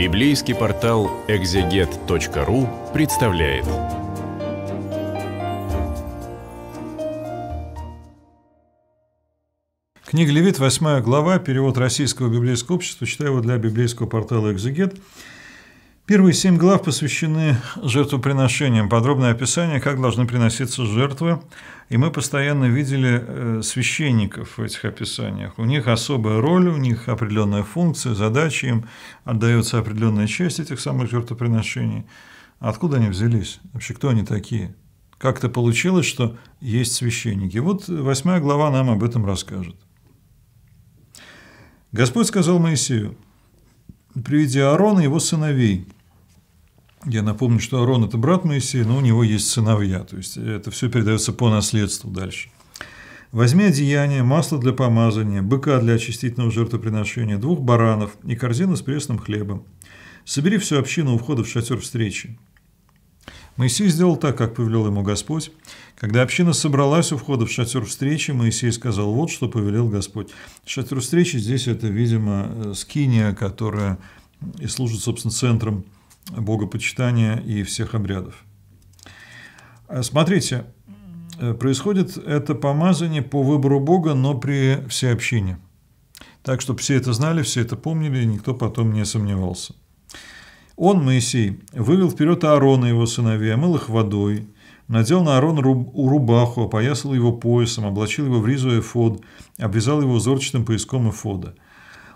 Библейский портал экзегет.ру представляет. Книга Левит, 8 глава, перевод Российского библейского общества, читаю его для библейского портала «Экзегет». Первые семь глав посвящены жертвоприношениям. Подробное описание, как должны приноситься жертвы. И мы постоянно видели э, священников в этих описаниях. У них особая роль, у них определенная функция, задача им, отдается определенная часть этих самых жертвоприношений. Откуда они взялись? Вообще, кто они такие? Как то получилось, что есть священники? Вот восьмая глава нам об этом расскажет. Господь сказал Моисею, «Приведи Аарона и его сыновей» Я напомню, что Арон – это брат Моисея, но у него есть сыновья, то есть это все передается по наследству дальше. Возьми одеяние, масло для помазания, быка для очистительного жертвоприношения, двух баранов и корзину с пресным хлебом. Собери всю общину у входа в шатер встречи. Моисей сделал так, как повелел ему Господь. Когда община собралась у входа в шатер встречи, Моисей сказал, вот что повелел Господь. Шатер встречи здесь это, видимо, э, скиния, которая и служит, собственно, центром богопочитания и всех обрядов. Э, смотрите, э, происходит это помазание по выбору Бога, но при всеобщине. Так, чтобы все это знали, все это помнили, и никто потом не сомневался. Он, Моисей, вывел вперед Аарона и его сыновей, омыл их водой, надел на Аарон рубаху, опоясал его поясом, облачил его в ризу и фод, обвязал его узорчатым пояском и фода.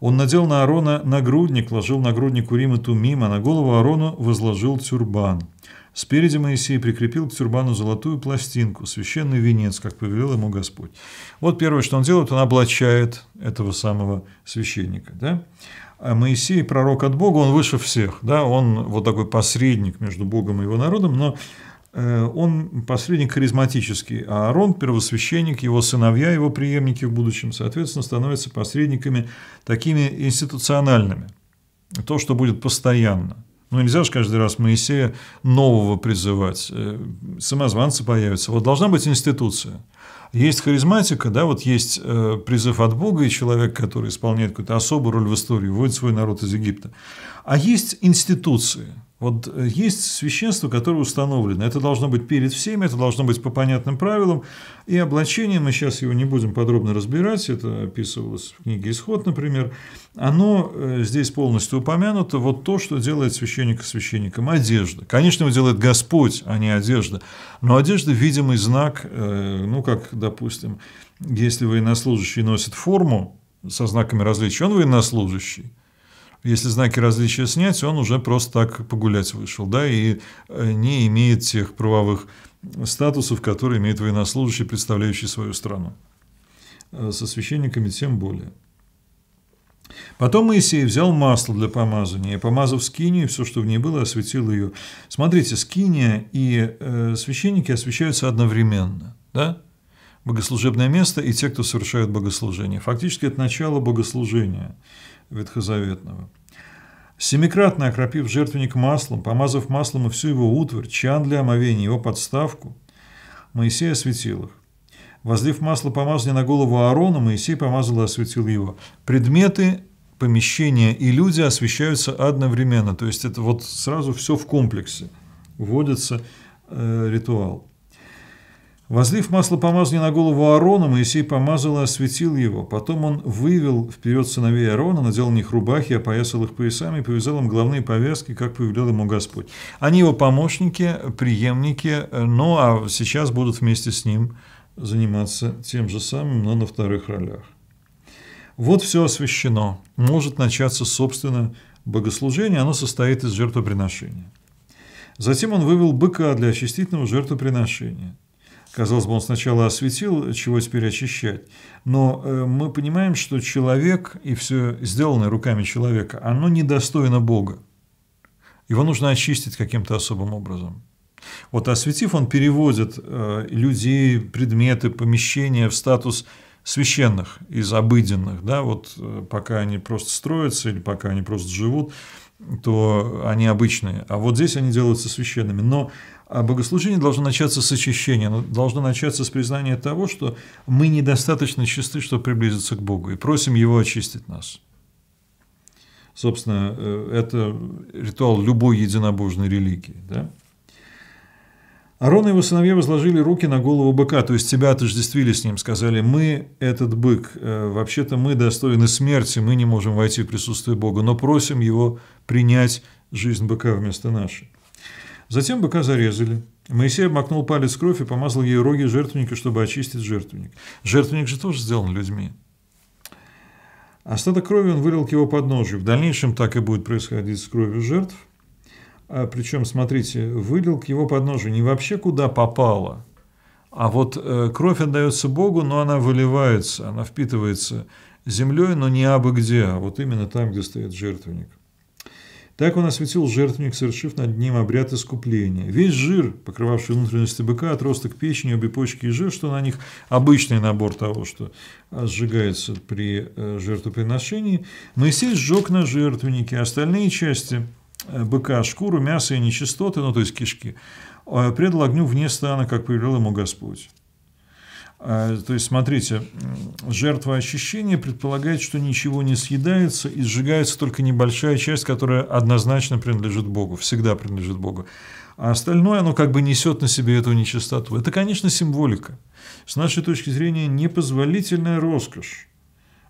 Он надел на Аарона нагрудник, ложил нагруднику Рима Тумим, а на голову Аарону возложил тюрбан. Спереди Моисей прикрепил к тюрбану золотую пластинку, священный венец, как повелел ему Господь. Вот первое, что он делает, он облачает этого самого священника. Да? А Моисей, пророк от Бога, он выше всех. Да? Он вот такой посредник между Богом и его народом, но Э, он посредник харизматический, а Аарон – первосвященник, его сыновья, его преемники в будущем, соответственно, становятся посредниками такими институциональными. То, что будет постоянно. Ну, нельзя же каждый раз Моисея нового призывать. Э, самозванцы появятся. Вот должна быть институция. Есть харизматика, да, вот есть э, призыв от Бога и человек, который исполняет какую-то особую роль в истории, вводит свой народ из Египта. А есть институции – вот э, есть священство, которое установлено. Это должно быть перед всеми, это должно быть по понятным правилам. И облачение, мы сейчас его не будем подробно разбирать, это описывалось в книге «Исход», например, оно э, здесь полностью упомянуто. Вот то, что делает священника священником – одежда. Конечно, его делает Господь, а не одежда. Но одежда – видимый знак, э, ну, как, допустим, если военнослужащий носит форму со знаками различия, он военнослужащий – если знаки различия снять, он уже просто так погулять вышел, да, и э, не имеет тех правовых статусов, которые имеет военнослужащий, представляющий свою страну. Э, со священниками тем более. Потом Моисей взял масло для помазания, и, помазав скинию, все, что в ней было, осветил ее. Смотрите, скиния и э, священники освещаются одновременно, да? Богослужебное место и те, кто совершают богослужение. Фактически это начало богослужения ветхозаветного. Семикратно окропив жертвенник маслом, помазав маслом и всю его утварь, чан для омовения, его подставку, Моисей осветил их. Возлив масло помазания на голову Аарона, Моисей помазал и осветил его. Предметы, помещения и люди освещаются одновременно. То есть это вот сразу все в комплексе. Вводится э, ритуал. Возлив масло помазни на голову Аарона, Моисей помазал и осветил его. Потом он вывел вперед сыновей Аарона, надел на них рубахи, опоясал их поясами и повязал им головные повязки, как повелел ему Господь. Они его помощники, преемники, ну а сейчас будут вместе с ним заниматься тем же самым, но на вторых ролях. Вот все освящено. Может начаться, собственно, богослужение, оно состоит из жертвоприношения. Затем он вывел быка для очистительного жертвоприношения – Казалось бы, он сначала осветил, чего теперь очищать. Но э, мы понимаем, что человек и все сделанное руками человека, оно недостойно Бога. Его нужно очистить каким-то особым образом. Вот осветив, он переводит э, людей, предметы, помещения в статус священных из обыденных. Да? Вот э, пока они просто строятся или пока они просто живут, то они обычные. А вот здесь они делаются священными. Но а богослужение должно начаться с очищения, оно должно начаться с признания того, что мы недостаточно чисты, чтобы приблизиться к Богу, и просим Его очистить нас. Собственно, э, это ритуал любой единобожной религии. Да? Арон и его сыновья возложили руки на голову быка, то есть тебя отождествили с ним, сказали, мы этот бык, э, вообще-то мы достойны смерти, мы не можем войти в присутствие Бога, но просим его принять жизнь быка вместо нашей. Затем быка зарезали. Моисей обмакнул палец в кровь и помазал ей роги жертвенника, чтобы очистить жертвенник. Жертвенник же тоже сделан людьми. Остаток крови он вылил к его подножию. В дальнейшем так и будет происходить с кровью жертв. А, причем, смотрите, вылил к его подножию не вообще куда попало, а вот э, кровь отдается Богу, но она выливается, она впитывается землей, но не абы где, а вот именно там, где стоит жертвенник. Так он осветил жертвенник, совершив над ним обряд искупления. Весь жир, покрывавший внутренности быка, отросток печени, обе почки и жир, что на них обычный набор того, что а, сжигается при э, жертвоприношении, Моисей сжег на жертвеннике. Остальные части э, быка, шкуру, мясо и нечистоты, ну то есть кишки, э, предал огню вне стана, как повелел ему Господь. А, то есть, смотрите, жертва очищения предполагает, что ничего не съедается и сжигается только небольшая часть, которая однозначно принадлежит Богу, всегда принадлежит Богу. А остальное, оно как бы несет на себе эту нечистоту. Это, конечно, символика. С нашей точки зрения, непозволительная роскошь.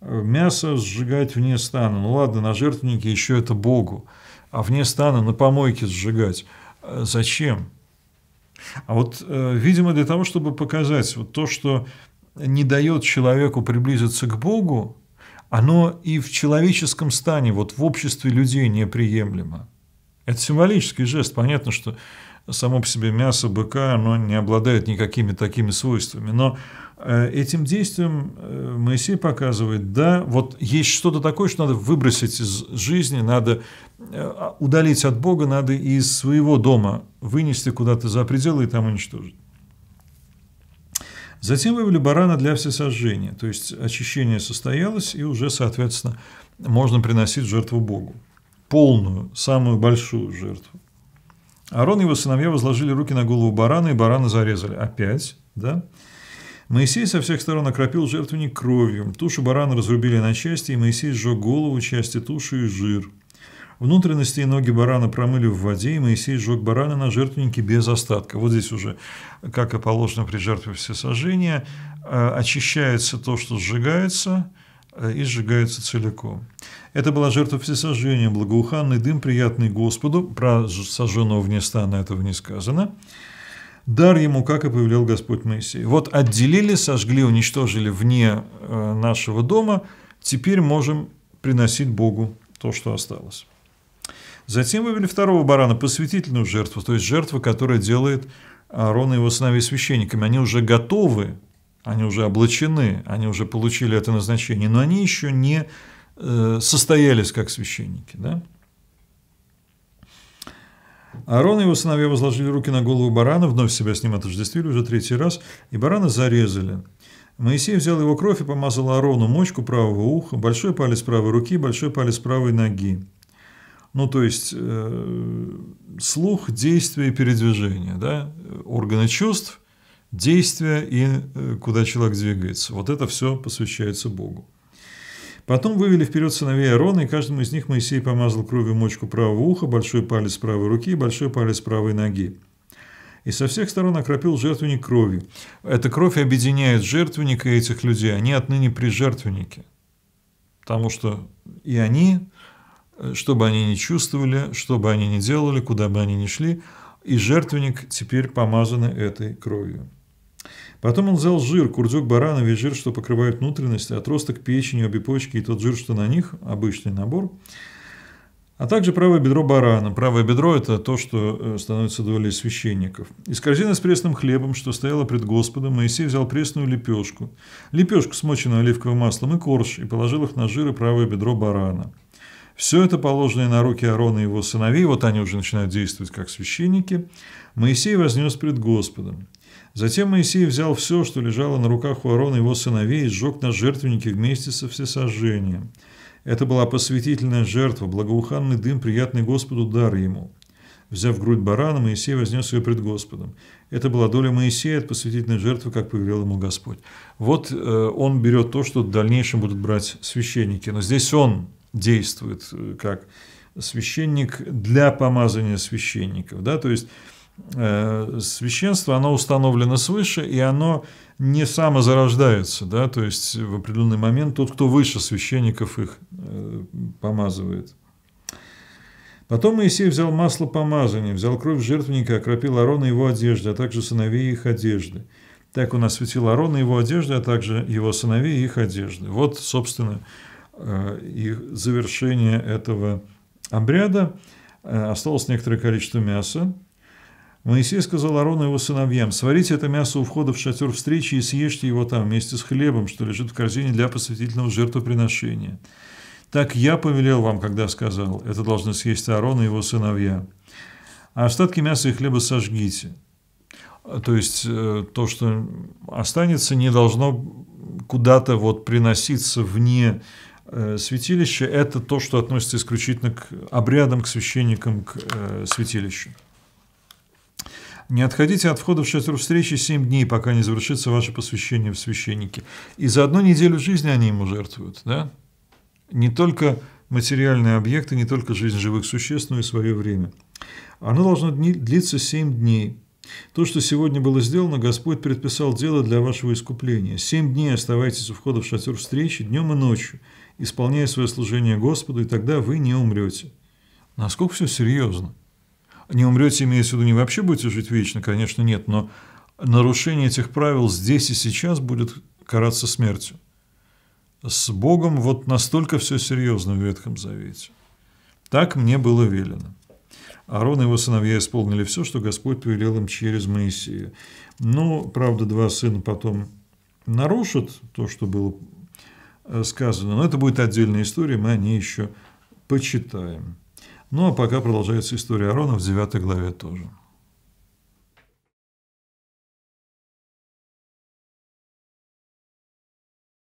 Э, мясо сжигать вне стана. Ну ладно, на жертвеннике еще это Богу. А вне стана на помойке сжигать. Э, зачем? А вот, э, видимо, для того, чтобы показать вот то, что не дает человеку приблизиться к Богу, оно и в человеческом стане, вот в обществе людей неприемлемо. Это символический жест. Понятно, что само по себе мясо быка, оно не обладает никакими такими свойствами. Но Э, этим действием э, Моисей показывает, да, вот есть что-то такое, что надо выбросить из жизни, надо э, а, удалить от Бога, надо из своего дома вынести куда-то за пределы и там уничтожить. Затем вывели барана для всесожжения, то есть очищение состоялось, и уже, соответственно, можно приносить жертву Богу, полную, самую большую жертву. Арон и его сыновья возложили руки на голову барана, и барана зарезали. Опять, да? Моисей со всех сторон окропил жертвенник кровью. Тушу барана разрубили на части, и Моисей сжег голову, части туши и жир. Внутренности и ноги барана промыли в воде, и Моисей сжег барана на жертвеннике без остатка. Вот здесь уже, как и положено при жертве всесожжения, э, очищается то, что сжигается, э, и сжигается целиком. Это была жертва всесожжения, благоуханный дым, приятный Господу. Про сожженного вне стана этого не сказано дар ему, как и повелел Господь Моисей. Вот отделили, сожгли, уничтожили вне э, нашего дома, теперь можем приносить Богу то, что осталось. Затем вывели второго барана, посвятительную жертву, то есть жертву, которая делает Аарон и его сыновей священниками. Они уже готовы, они уже облачены, они уже получили это назначение, но они еще не э, состоялись как священники. Да? Аарон и его сыновья возложили руки на голову барана, вновь себя с ним отождествили уже третий раз, и барана зарезали. Моисей взял его кровь и помазал Аарону мочку правого уха, большой палец правой руки, большой палец правой ноги. Ну, то есть, э, слух, действие и передвижение, да, органы чувств, действия и э, куда человек двигается. Вот это все посвящается Богу. Потом вывели вперед сыновей Аарона, и каждому из них Моисей помазал кровью мочку правого уха, большой палец правой руки и большой палец правой ноги. И со всех сторон окропил жертвенник кровью. Эта кровь объединяет жертвенника и этих людей. Они отныне при жертвеннике, Потому что и они, что бы они ни чувствовали, что бы они ни делали, куда бы они ни шли, и жертвенник теперь помазаны этой кровью. Потом он взял жир, курдюк барана, весь жир, что покрывает внутренности, отросток печени, обе почки и тот жир, что на них, обычный набор. А также правое бедро барана. Правое бедро – это то, что э, становится долей священников. Из корзины с пресным хлебом, что стояло пред Господом, Моисей взял пресную лепешку. Лепешку, смоченную оливковым маслом, и корж, и положил их на жир и правое бедро барана. Все это положенное на руки Аарона и его сыновей, вот они уже начинают действовать как священники, Моисей вознес пред Господом. Затем Моисей взял все, что лежало на руках у Аарона его сыновей, и сжег на жертвеннике вместе со всесожжением. Это была посвятительная жертва, благоуханный дым, приятный Господу, дар ему. Взяв грудь барана, Моисей вознес ее пред Господом. Это была доля Моисея от посвятительной жертвы, как повелел ему Господь. Вот э, он берет то, что в дальнейшем будут брать священники. Но здесь он действует э, как священник для помазания священников. Да? То есть Э, священство, оно установлено свыше, и оно не самозарождается, да, то есть в определенный момент тот, кто выше священников, их э, помазывает. Потом Моисей взял масло помазания, взял кровь жертвенника, окропил Арона и его одежды, а также сыновей их одежды. Так он осветил Арона и его одежды, а также его сыновей и их одежды. Вот, собственно, э, и завершение этого обряда. Осталось некоторое количество мяса, Моисей сказал Арону и его сыновьям, «Сварите это мясо у входа в шатер встречи и съешьте его там вместе с хлебом, что лежит в корзине для посвятительного жертвоприношения. Так я повелел вам, когда сказал, это должны съесть Арон и его сыновья. А остатки мяса и хлеба сожгите». То есть, э, то, что останется, не должно куда-то вот приноситься вне э, святилища. Это то, что относится исключительно к обрядам, к священникам, к э, святилищу. Не отходите от входа в шатер встречи семь дней, пока не завершится ваше посвящение в священники. И за одну неделю жизни они ему жертвуют, да? Не только материальные объекты, не только жизнь живых существ, но и свое время. Оно должно длиться семь дней. То, что сегодня было сделано, Господь предписал дело для вашего искупления. Семь дней оставайтесь у входа в шатер встречи днем и ночью, исполняя свое служение Господу, и тогда вы не умрете. Насколько все серьезно? не умрете, имея в виду, не вообще будете жить вечно, конечно, нет, но нарушение этих правил здесь и сейчас будет караться смертью. С Богом вот настолько все серьезно в Ветхом Завете. Так мне было велено. Аарон и его сыновья исполнили все, что Господь повелел им через Моисея. Но, ну, правда, два сына потом нарушат то, что было э, сказано, но это будет отдельная история, мы о ней еще почитаем. Ну а пока продолжается история Аарона в 9 главе тоже.